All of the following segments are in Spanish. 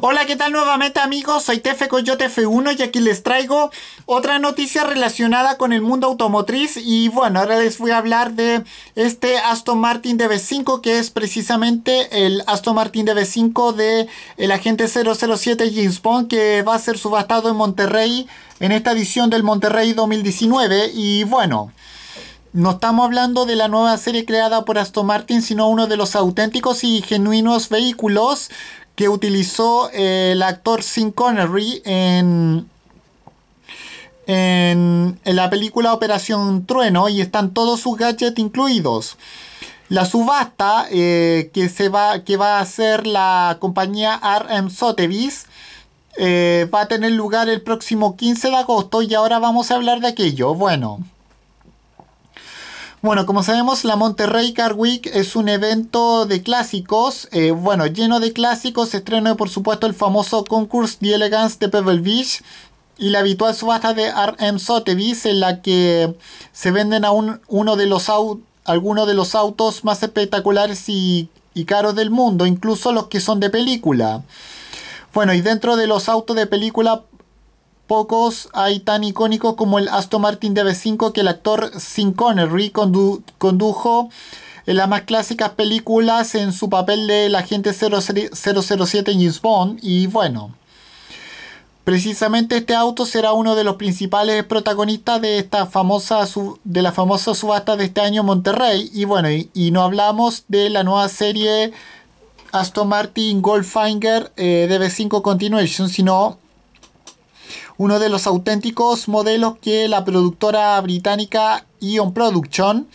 Hola, ¿qué tal nuevamente amigos? Soy Tefe Coyote F1 y aquí les traigo otra noticia relacionada con el mundo automotriz y bueno, ahora les voy a hablar de este Aston Martin DB5 que es precisamente el Aston Martin DB5 de el agente 007 James Bond que va a ser subastado en Monterrey en esta edición del Monterrey 2019 y bueno... No estamos hablando de la nueva serie creada por Aston Martin, sino uno de los auténticos y genuinos vehículos que utilizó eh, el actor Sin Connery en, en, la película Operación Trueno y están todos sus gadgets incluidos. La subasta eh, que, se va, que va a hacer la compañía RM Sotheby's eh, va a tener lugar el próximo 15 de agosto y ahora vamos a hablar de aquello. Bueno. Bueno, como sabemos, la Monterrey Car Week es un evento de clásicos, eh, bueno, lleno de clásicos, estreno por supuesto el famoso de Elegance de Pebble Beach y la habitual subasta de RM Sotheby's en la que se venden a uno de los algunos de los autos más espectaculares y, y caros del mundo, incluso los que son de película. Bueno, y dentro de los autos de película Pocos hay tan icónicos como el Aston Martin DB5 que el actor Sin Connery condujo en eh, las más clásicas películas en su papel de la agente 007 en James Bond. Y bueno, precisamente este auto será uno de los principales protagonistas de, esta famosa de la famosa subasta de este año Monterrey. Y bueno, y, no hablamos de la nueva serie Aston Martin Goldfinger eh, DB5 Continuation, sino uno de los auténticos modelos que la productora británica Ion Production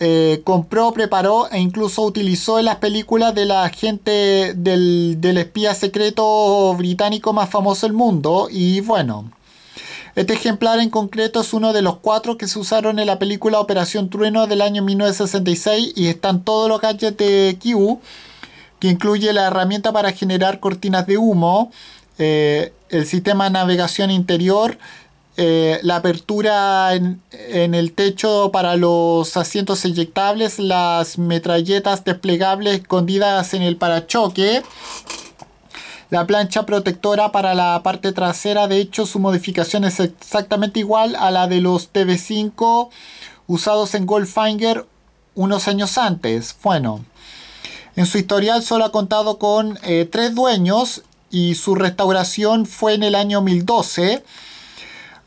eh, compró, preparó e incluso utilizó en las películas de la gente del, espía secreto británico más famoso del mundo. Y bueno, este ejemplar en concreto es uno de los cuatro que se usaron en la película Operación Trueno del año 1966 y están todos los gadgets de Q, que incluye la herramienta para generar cortinas de humo, eh, el sistema de navegación interior, eh, la apertura en, el techo para los asientos inyectables, las metralletas desplegables escondidas en el parachoque, la plancha protectora para la parte trasera, de hecho su modificación es exactamente igual a la de los TV5 usados en Goldfinger unos años antes. Bueno, en su historial solo ha contado con eh, tres dueños y su restauración fue en el año 2012,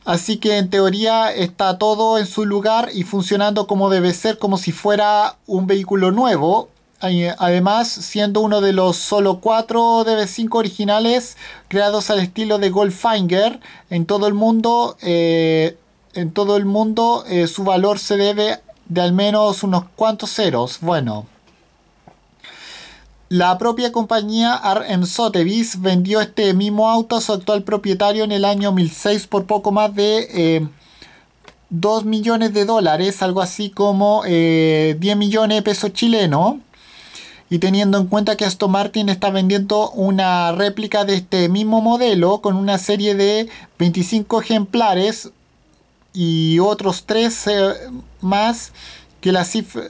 Así que en teoría está todo en su lugar y funcionando como debe ser, como si fuera un vehículo nuevo. Además, siendo uno de los solo cuatro DB5 originales creados al estilo de Goldfinger en todo el mundo, eh, en todo el mundo eh, su valor se debe de al menos unos cuantos ceros. Bueno. La propia compañía RM Sotheby's vendió este mismo auto a su actual propietario en el año 2006 por poco más de 2 eh, millones de dólares, algo así como 10 eh, millones de pesos chilenos. Y teniendo en cuenta que Aston Martin está vendiendo una réplica de este mismo modelo con una serie de 25 ejemplares y otros 3 eh, más que la cifra,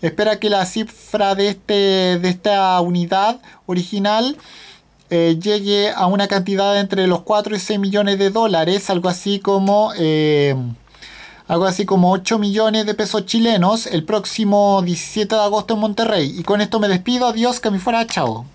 espera que la cifra de, este, de esta unidad original eh, llegue a una cantidad entre los 4 y 6 millones de dólares, algo así como... Eh, algo así como 8 millones de pesos chilenos el próximo 17 de agosto en Monterrey. Y con esto me despido. Adiós, que me fuera. Chao.